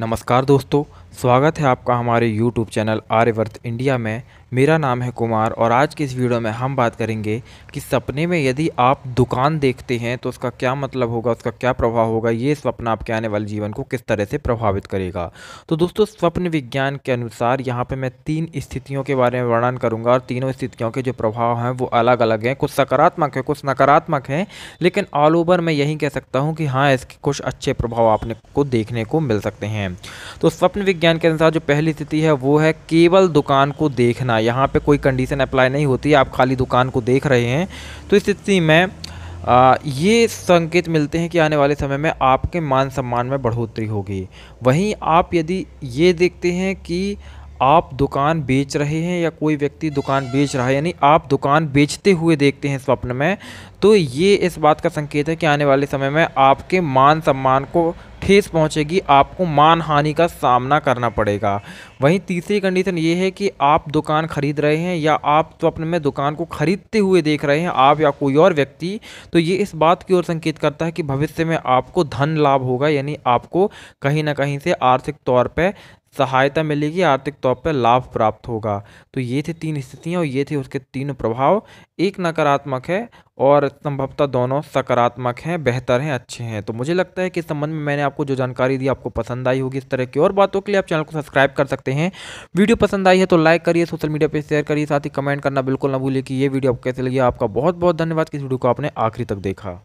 नमस्कार दोस्तों स्वागत है आपका हमारे YouTube चैनल आर्यवर्त इंडिया में मेरा नाम है कुमार और आज की इस वीडियो में हम बात करेंगे कि सपने में यदि आप दुकान देखते हैं तो उसका क्या मतलब होगा उसका क्या प्रभाव होगा ये स्वप्न आपके आने वाले जीवन को किस तरह से प्रभावित करेगा तो दोस्तों स्वप्न विज्ञान के अनुसार यहाँ पे मैं तीन स्थितियों के बारे में वर्णन करूँगा और तीनों स्थितियों के जो प्रभाव हैं वो अलग अलग हैं कुछ सकारात्मक है कुछ नकारात्मक हैं लेकिन ऑल ओवर मैं यही कह सकता हूँ कि हाँ इसके कुछ अच्छे प्रभाव आपने को देखने को मिल सकते हैं तो स्वप्न ज्ञान के अनुसार जो पहली स्थिति है वो है केवल दुकान को देखना यहाँ पे कोई कंडीशन अप्लाई नहीं होती आप खाली दुकान को देख रहे हैं तो इस स्थिति में आ, ये संकेत मिलते हैं कि आने वाले समय में आपके मान सम्मान में बढ़ोतरी होगी वहीं आप यदि ये देखते हैं कि आप दुकान बेच रहे हैं या कोई व्यक्ति दुकान बेच रहा है यानी आप दुकान बेचते हुए देखते हैं स्वप्न में तो ये इस बात का संकेत है कि आने वाले समय में आपके मान सम्मान को ठेस पहुंचेगी आपको मान हानि का सामना करना पड़ेगा वहीं तीसरी कंडीशन ये है कि आप दुकान खरीद रहे हैं या आप तो अपने में दुकान को खरीदते हुए देख रहे हैं आप या कोई और व्यक्ति तो ये इस बात की ओर संकेत करता है कि भविष्य में आपको धन लाभ होगा यानी आपको कहीं ना कहीं से आर्थिक तौर पर सहायता मिलेगी आर्थिक तौर पर लाभ प्राप्त होगा तो ये थे तीन स्थितियाँ और ये थे उसके तीन प्रभाव एक नकारात्मक है और संभवतः दोनों सकारात्मक हैं बेहतर हैं अच्छे हैं तो मुझे लगता है कि इस संबंध में मैंने आपको जो जानकारी दी आपको पसंद आई होगी इस तरह की और बातों के लिए आप चैनल को सब्सक्राइब कर सकते हैं वीडियो पसंद आई है तो लाइक करिए सोशल मीडिया पर शेयर करिए साथ ही कमेंट करना बिल्कुल ना भूलिए कि ये वीडियो आपको कैसे लगी आपका बहुत बहुत धन्यवाद कि इस वीडियो को आपने आखिरी तक देखा